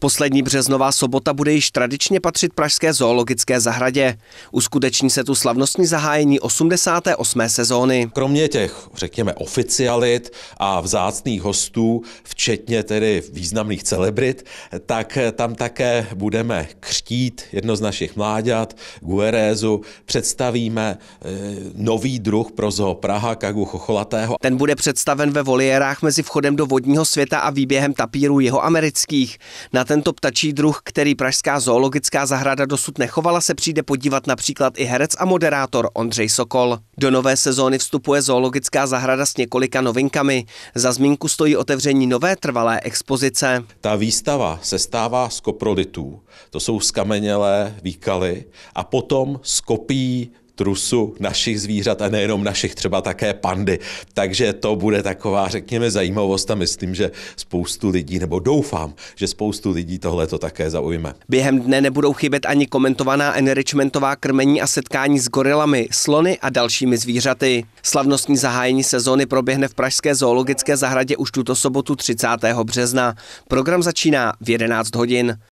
Poslední březnová sobota bude již tradičně patřit Pražské zoologické zahradě. Uskuteční se tu slavnostní zahájení 88. sezóny. Kromě těch, řekněme, oficialit a vzácných hostů, včetně tedy významných celebrit, tak tam také budeme křtít jedno z našich mláďat, Guerézu, představíme eh, nový druh pro zoo Praha, kagu chocholatého. Ten bude představen ve voliérách mezi vchodem do vodního světa a výběhem tapírů jeho amerických. Na tento ptačí druh, který Pražská zoologická zahrada dosud nechovala, se přijde podívat například i herec a moderátor Ondřej Sokol. Do nové sezóny vstupuje zoologická zahrada s několika novinkami. Za zmínku stojí otevření nové trvalé expozice. Ta výstava se stává z koprolitů, to jsou skamenělé výkaly, a potom z kopií trusu našich zvířat a nejenom našich, třeba také pandy. Takže to bude taková, řekněme, zajímavost a myslím, že spoustu lidí, nebo doufám, že spoustu lidí tohle to také zaujme. Během dne nebudou chybět ani komentovaná enrichmentová krmení a setkání s gorilami, slony a dalšími zvířaty. Slavnostní zahájení sezóny proběhne v Pražské zoologické zahradě už tuto sobotu 30. března. Program začíná v 11 hodin.